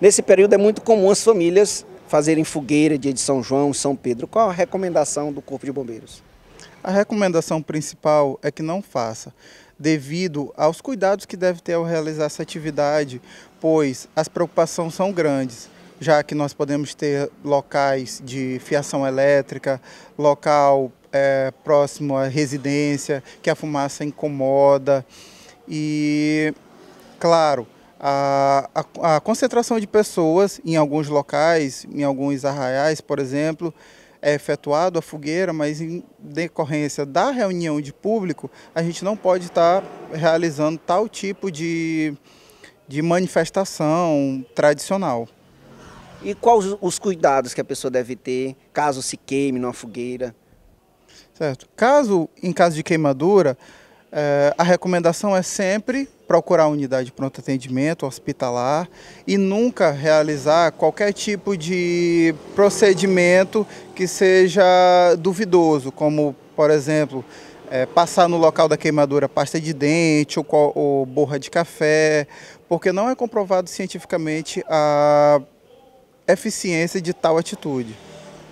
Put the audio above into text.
Nesse período é muito comum as famílias fazerem fogueira, dia de São João, São Pedro. Qual a recomendação do Corpo de Bombeiros? A recomendação principal é que não faça, devido aos cuidados que deve ter ao realizar essa atividade, pois as preocupações são grandes, já que nós podemos ter locais de fiação elétrica, local é, próximo à residência, que a fumaça incomoda e, claro, a, a, a, concentração de pessoas em alguns locais, em alguns arraiais, por exemplo, é efetuado a fogueira, mas em decorrência da reunião de público, a gente não pode estar realizando tal tipo de, de manifestação tradicional. E quais os cuidados que a pessoa deve ter caso se queime numa fogueira? Certo. Caso, em caso de queimadura, é, a recomendação é sempre procurar a unidade de pronto atendimento hospitalar e nunca realizar qualquer tipo de procedimento que seja duvidoso, como, por exemplo, é, passar no local da queimadura pasta de dente ou, ou, borra de café, porque não é comprovado cientificamente a eficiência de tal atitude.